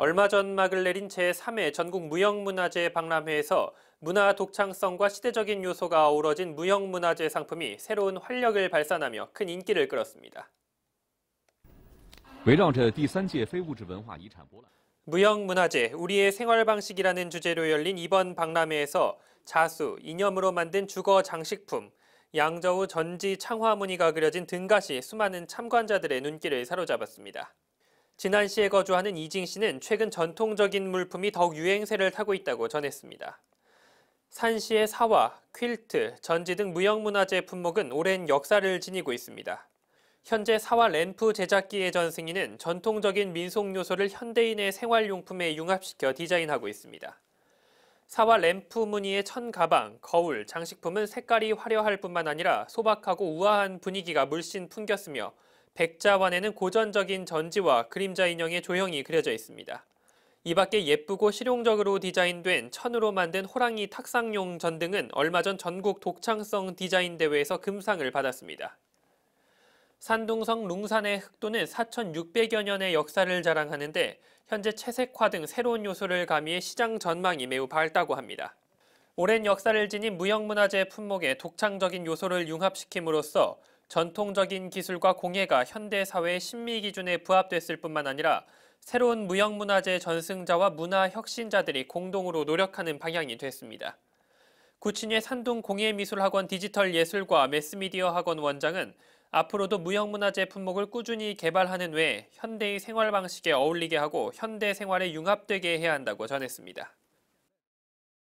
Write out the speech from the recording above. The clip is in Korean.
얼마 전 막을 내린 제3회 전국무형문화재 박람회에서 문화 독창성과 시대적인 요소가 어우러진 무형문화재 상품이 새로운 활력을 발산하며 큰 인기를 끌었습니다. 무형문화재, 우리의 생활방식이라는 주제로 열린 이번 박람회에서 자수, 이념으로 만든 주거 장식품, 양저우 전지 창화무늬가 그려진 등가시 수많은 참관자들의 눈길을 사로잡았습니다. 진안시에 거주하는 이징 씨는 최근 전통적인 물품이 더욱 유행세를 타고 있다고 전했습니다. 산시의 사화, 퀼트, 전지 등 무형문화재 품목은 오랜 역사를 지니고 있습니다. 현재 사화 램프 제작기의 전승인은 전통적인 민속 요소를 현대인의 생활용품에 융합시켜 디자인하고 있습니다. 사화 램프 무늬의 천 가방, 거울, 장식품은 색깔이 화려할 뿐만 아니라 소박하고 우아한 분위기가 물씬 풍겼으며 백자환에는 고전적인 전지와 그림자 인형의 조형이 그려져 있습니다. 이 밖에 예쁘고 실용적으로 디자인된 천으로 만든 호랑이 탁상용 전등은 얼마 전 전국 독창성 디자인 대회에서 금상을 받았습니다. 산둥성 룽산의 흑도는 4,600여 년의 역사를 자랑하는데 현재 채색화 등 새로운 요소를 가미해 시장 전망이 매우 밝다고 합니다. 오랜 역사를 지닌 무형문화재 품목에 독창적인 요소를 융합시킴으로써 전통적인 기술과 공예가 현대 사회의 심미 기준에 부합됐을 뿐만 아니라 새로운 무형문화재 전승자와 문화혁신자들이 공동으로 노력하는 방향이 됐습니다. 구친의 산동 공예미술학원 디지털 예술과 매스미디어 학원 원장은 앞으로도 무형문화재 품목을 꾸준히 개발하는 외 현대의 생활 방식에 어울리게 하고 현대 생활에 융합되게 해야 한다고 전했습니다.